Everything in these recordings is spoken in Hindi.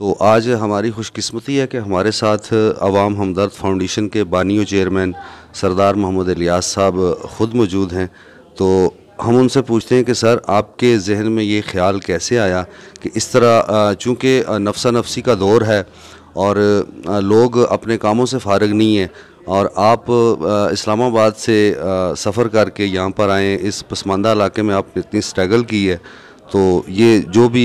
तो आज हमारी खुशकस्मती है कि हमारे साथ अवाम हमदर्द फाउंडेशन के बानियो चेयरमैन सरदार मोहम्मद इलियास साहब ख़ुद मौजूद हैं तो हम उनसे पूछते हैं कि सर आपके जहन में ये ख्याल कैसे आया कि इस तरह चूँकि नफसा नफसी का दौर है और लोग अपने कामों से फारग नहीं है और आप इस्लामाबाद से सफ़र करके यहाँ पर आएँ इस पसमानदा इलाके में आपने इतनी स्ट्रगल की है तो ये जो भी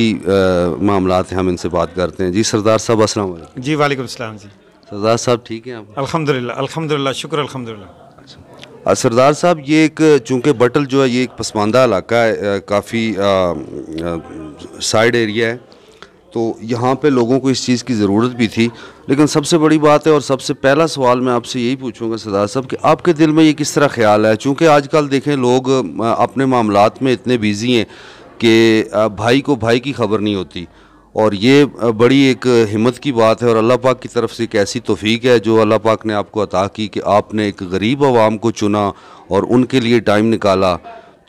मामला हैं हम इनसे बात करते हैं जी सरदार साहब अस्सलाम जी वालेकुम जी सरदार साहब ठीक हैं आप अल्हम्दुलिल्लाह अल्हम्दुलिल्लाह शुक्र अल्हम्दुलिल्लाह अच्छा सरदार साहब ये एक चूँकि बटल जो है ये एक पसमानदा इलाका है काफ़ी साइड एरिया है तो यहाँ पे लोगों को इस चीज़ की ज़रूरत भी थी लेकिन सबसे बड़ी बात है और सबसे पहला सवाल मैं आपसे यही पूछूंगा सरदार साहब कि आपके दिल में ये किस तरह ख्याल है चूँकि आजकल देखें लोग अपने मामला में इतने बिज़ी हैं कि भाई को भाई की खबर नहीं होती और ये बड़ी एक हिम्मत की बात है और अल्लाह पाक की तरफ से एक ऐसी तोफ़ीक है जो अल्लाह पाक ने आपको अता की कि आपने एक गरीब आवाम को चुना और उनके लिए टाइम निकाला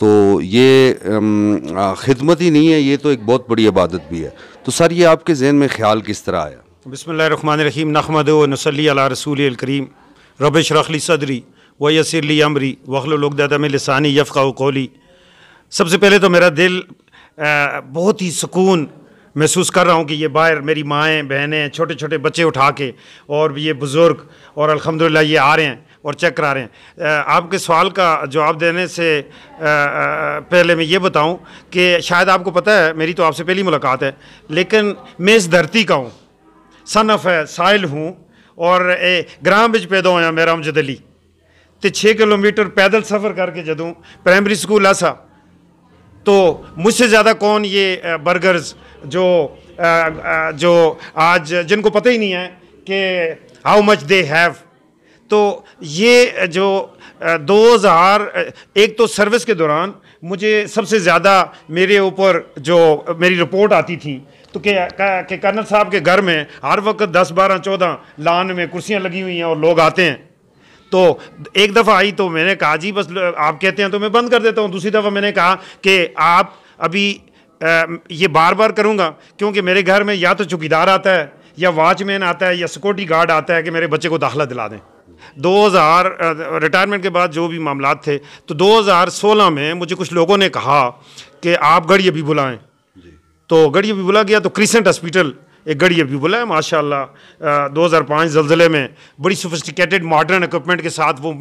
तो ये खिदमत ही नहीं है ये तो एक बहुत बड़ी इबादत भी है तो सर ये आपके जहन में ख्याल किस तरह आया बसमीम नहमद नसली अला रसूल करीम रबिश रखली सदरी व यसरली अमरी वखल लगदा में लसानी यफ़ा कोली सबसे पहले तो मेरा दिल आ, बहुत ही सुकून महसूस कर रहा हूँ कि ये बाहर मेरी माएँ बहनें छोटे छोटे बच्चे उठा के और ये बुज़ुर्ग और अल्हम्दुलिल्लाह ये आ रहे हैं और चेक करा रहे हैं आपके सवाल का जवाब देने से पहले मैं ये बताऊं कि शायद आपको पता है मेरी तो आपसे पहली मुलाकात है लेकिन मैं इस धरती का हूँ सन ऑफ है साहिल हूँ और ग्राम बिच पैदा होया मेरा जदली तो छः किलोमीटर पैदल सफ़र करके जदों प्रायमरी स्कूल ऐसा तो मुझसे ज़्यादा कौन ये बर्गर्स जो जो आज जिनको पता ही नहीं है कि हाउ मच दे हैव तो ये जो दो हज़ार एक तो सर्विस के दौरान मुझे सबसे ज़्यादा मेरे ऊपर जो मेरी रिपोर्ट आती थी तो के कर्नल साहब के घर में हर वक्त दस बारह चौदह लान में कुर्सियाँ लगी हुई हैं और लोग आते हैं तो एक दफ़ा आई तो मैंने कहा जी बस आप कहते हैं तो मैं बंद कर देता हूँ दूसरी दफ़ा मैंने कहा कि आप अभी आ, ये बार बार करूँगा क्योंकि मेरे घर में या तो चौकीदार आता है या वॉचमैन आता है या सिक्योरिटी गार्ड आता है कि मेरे बच्चे को दाखला दिला दें 2000 रिटायरमेंट के बाद जो भी मामला थे तो 2016 में मुझे कुछ लोगों ने कहा कि आप गढ़ी अभी बुलाएं तो गढ़ी अभी बुला गया तो क्रिसेंट हॉस्पिटल एक गढ़ी अभी बोला है माशाल्लाह 2005 जलजले में बड़ी सोफिस्टिकेटेड मॉडर्न इक्वमेंट के साथ वो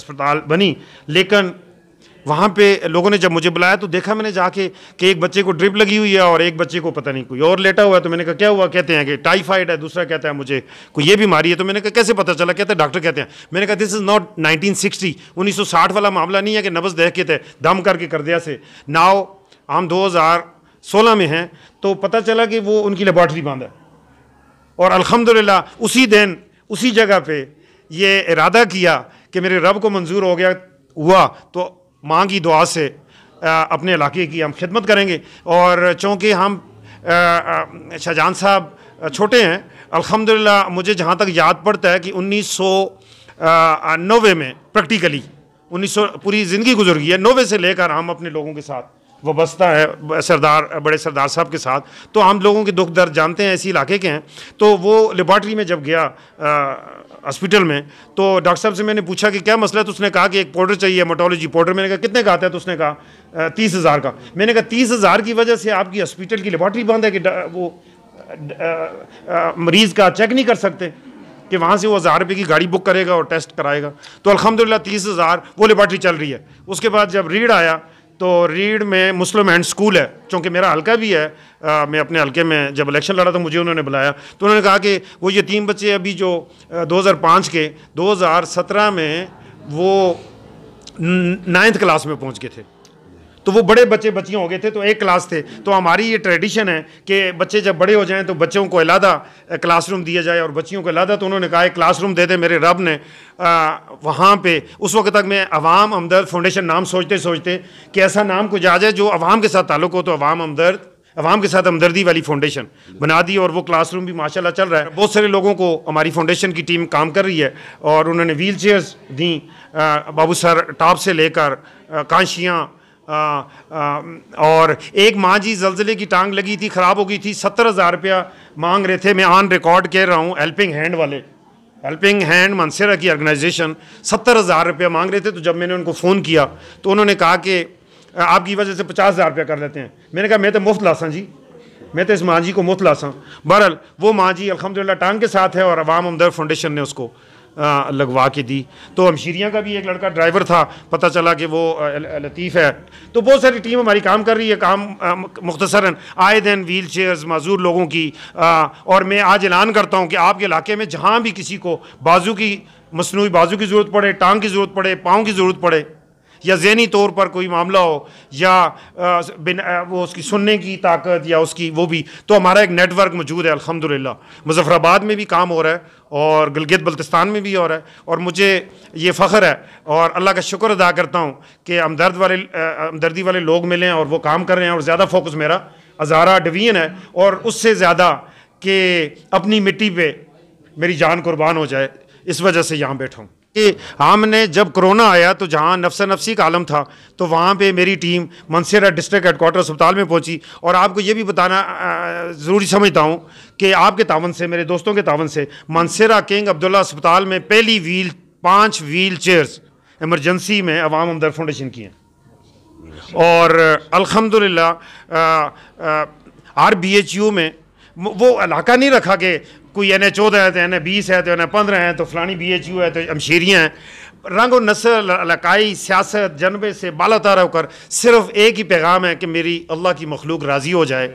अस्पताल बनी लेकिन वहाँ पे लोगों ने जब मुझे बुलाया तो देखा मैंने जाके कि एक बच्चे को ड्रिप लगी हुई है और एक बच्चे को पता नहीं कोई और लेटा हुआ है तो मैंने कहा क्या हुआ कहते हैं कि टाइफाइड है दूसरा कहता है मुझे कोई ये बीमारी है तो मैंने कहा कैसे पता चला कहते हैं डॉक्टर कहते हैं मैंने कहा दिस इज़ नॉट 1960 सिक्सटी उन्नीस सौ साठ वाला मामला नहीं है कि नब्ज़ के थे दम करके कर दिया से नाव हम दो हज़ार सोलह में हैं तो पता चला कि वो उनकी लेबॉर्ट्री बंद है और अल्हम्दुलिल्लाह उसी दिन उसी जगह पे ये इरादा किया कि मेरे रब को मंजूर हो गया हुआ तो माँ की दुआ से आ, अपने इलाके की हम खिदमत करेंगे और चूँकि हम शाहजहान साहब छोटे हैं अल्हम्दुलिल्लाह मुझे जहाँ तक याद पड़ता है कि उन्नीस सौ नब्बे में प्रैक्टिकली उन्नीस सौ पूरी ज़िंदगी गुजर गई है नब्बे से लेकर हम अपने लोगों के साथ वस्ता है सरदार बड़े सरदार साहब के साथ तो हम लोगों के दुख दर्द जानते हैं ऐसी इलाके के हैं तो वो लेबॉर्ट्री में जब गया हॉस्पिटल में तो डॉक्टर साहब से मैंने पूछा कि क्या मसला है तो उसने कहा कि एक पाउडर चाहिए मोटोलॉजी पाउडर मैंने कहा कितने का आता है तो उसने कहा तीस हज़ार का मैंने कहा तीस हज़ार की वजह से आपकी हॉस्पिटल की लेबॉर्ट्री बंद है कि वो मरीज़ का चेक नहीं कर सकते कि वहाँ से वो हज़ार रुपये की गाड़ी बुक करेगा और टेस्ट कराएगा तो अलहमदिल्ला तीस हज़ार वो लेबॉर्ट्री चल रही है उसके बाद जब रीढ़ आया तो रीड में मुस्लिम एंड स्कूल है चूँकि मेरा हल्का भी है आ, मैं अपने हल्के में जब इलेक्शन लड़ा तो मुझे उन्होंने बुलाया तो उन्होंने कहा कि वो ये तीन बच्चे अभी जो आ, 2005 के 2017 में वो नाइन्थ क्लास में पहुँच गए थे तो वो बड़े बच्चे बच्चियाँ हो गए थे तो एक क्लास थे तो हमारी ये ट्रेडिशन है कि बच्चे जब बड़े हो जाएँ तो बच्चों को अलादा क्लासरूम दिया जाए और बच्चियों को अलादा तो उन्होंने कहा क्लासरूम दे दे मेरे रब ने वहाँ पर उस वक्त तक मैं अवाम हमदर्द फाउंडेशन नाम सोचते सोचते कि ऐसा नाम कुछ आ जाए जो अवाम के साथ ताल्लुक हो तो अवाम हमदर्द अवाम के साथ हमदर्दी वाली फाउंडेशन बना दी और वो क्लासरूम भी माशाल्लाह चल रहा है बहुत सारे लोगों को हमारी फाउंडेशन की टीम काम कर रही है और उन्होंने व्हील चेयर्स दी बाबू सर टॉप से लेकर कांशियाँ आ, आ, और एक माँ जी जलजिले की टांग लगी थी ख़राब हो गई थी सत्तर हज़ार रुपया मांग रहे थे मैं ऑन रिकॉर्ड कह रहा हूँ हेल्पिंग हैंड वाले हेल्पिंग हैंड मनसेरा की ऑर्गेनाइजेशन सत्तर हज़ार रुपया मांग रहे थे तो जब मैंने उनको फ़ोन किया तो उन्होंने कहा कि आपकी वजह से पचास हज़ार रुपया कर लेते हैं मैंने कहा मैं तो मुफ्त लासा जी मैं तो इस माँ जी को मुफ्त लासा बहरल वो माँ जी अलहमदिल्ला टांग के साथ है और अवाम हमदर्द फाउंडेशन ने उसको लगवा के दी तो हमशीरियाँ का भी एक लड़का ड्राइवर था पता चला कि वो लतीफ़ है तो बहुत सारी टीम हमारी काम कर रही है काम मुख्तसरा आए दिन व्हील चेयर्स मज़ूर लोगों की और मैं आज ऐलान करता हूँ कि आपके इलाके में जहाँ भी किसी को बाजू की मसनू बाजू की ज़रूरत पड़े टांग की ज़रूरत पड़े पाँव की ज़रूरत पड़े या जहनी तौर पर कोई मामला हो या आ, बिन, आ, वो उसकी सुनने की ताकत या उसकी वो भी तो हमारा एक नेटवर्क मौजूद है अल्हम्दुलिल्लाह मुजफ़राबाद में भी काम हो रहा है और गिलगित बल्तिस्तान में भी हो रहा है और मुझे ये फ़ख्र है और अल्लाह का शुक्र अदा करता हूँ कि हमदर्द वाले हमदर्दी वाले लोग मिले और वो काम कर रहे हैं और ज़्यादा फोकस मेरा हज़ारा डिवीजन है और उससे ज़्यादा कि अपनी मिट्टी पर मेरी जान कुर्बान हो जाए इस वजह से यहाँ बैठा हूँ कि हमने जब कोरोना आया तो जहाँ नफसा नफसी का आलम था तो वहाँ पे मेरी टीम मनसेरा डिस्ट्रिक्ट हेडकोार्टर अस्पताल में पहुँची और आपको ये भी बताना ज़रूरी समझता हूँ कि आपके तावन से मेरे दोस्तों के तावन से मनसेरा किंग अब्दुल्ला अस्पताल में पहली व्हील पाँच व्हील चेयर्स एमरजेंसी में अवाम हमदर फाउंडेशन की हैं और ला आर बी एच यू में वो इलाका नहीं रखा कि कोई एन ए चौदह है तो एन ए बीस है तो एन ए पंद्रह है तो फलानी बी एच यू है तो अमशीरियाँ हैं रंग और नस्ल लकाई सियासत जनबे से बाला तारा होकर सिर्फ एक ही पैगाम है कि मेरी अल्लाह की मखलूक राज़ी हो जाए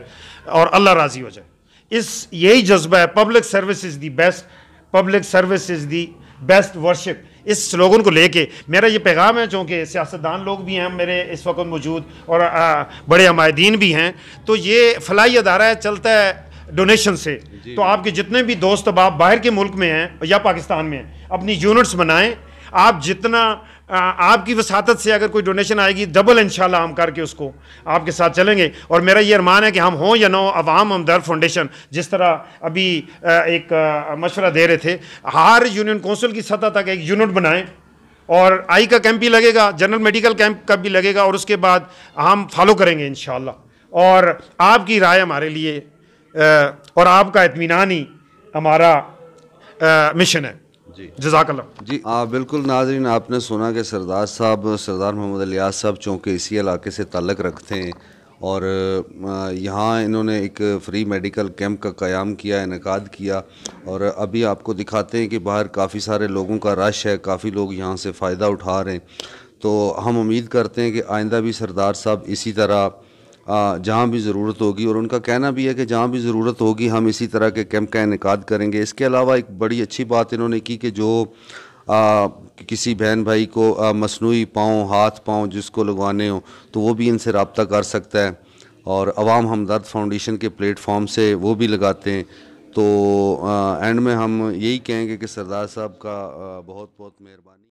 और अल्लाह राज़ी हो जाए इस यही जज्बा है public service is the best public service is the best worship इस स्लोगन को लेके मेरा ये पैगाम है चूँकि सियासतदान लोग भी हैं मेरे इस वक्त मौजूद और आ, बड़े आमायदीन भी हैं तो ये फलाई अदारा है चलता है डोनेशन से तो आपके जितने भी दोस्त अब आप बाहर के मुल्क में हैं या पाकिस्तान में हैं अपनी यूनिट्स बनाएं आप जितना आपकी वसात से अगर कोई डोनेशन आएगी डबल इन हम करके उसको आपके साथ चलेंगे और मेरा ये अरमान है कि हम हों या ना हो अवाम हमदर फाउंडेशन जिस तरह अभी एक मशवरा दे रहे थे हर यूनियन कौंसिल की सतह तक एक यूनिट बनाएं और आई का कैंप भी लगेगा जनरल मेडिकल कैंप का भी लगेगा और उसके बाद हम फॉलो करेंगे इन और आपकी राय हमारे लिए और आपका इतमान ही हमारा मिशन है जी जजाकल्ला जी आ, बिल्कुल नाजरीन आपने सुना कि सरदार साहब सरदार मोहम्मद अलियाज साहब चूँकि इसी इलाके से ताल्लक़ रखते हैं और यहाँ इन्होंने एक फ्री मेडिकल कैंप का क़्याम किया इनका किया और अभी आपको दिखाते हैं कि बाहर काफ़ी सारे लोगों का रश है काफ़ी लोग यहाँ से फ़ायदा उठा रहे हैं तो हम उम्मीद करते हैं कि आइंदा भी सरदार साहब इसी तरह जहाँ भी ज़रूरत होगी और उनका कहना भी है कि जहाँ भी ज़रूरत होगी हम इसी तरह के कैंप का इनका करेंगे इसके अलावा एक बड़ी अच्छी बात इन्होंने की कि जो आ, किसी बहन भाई को मसनू पाँव हाथ पाँव जिसको लगवाने हो तो वो भी इनसे रबता कर सकता है और अवाम हमदर्द फाउंडेशन के प्लेटफॉर्म से वो भी लगाते हैं तो एंड में हम यही कहेंगे कि सरदार साहब का बहुत बहुत मेहरबानी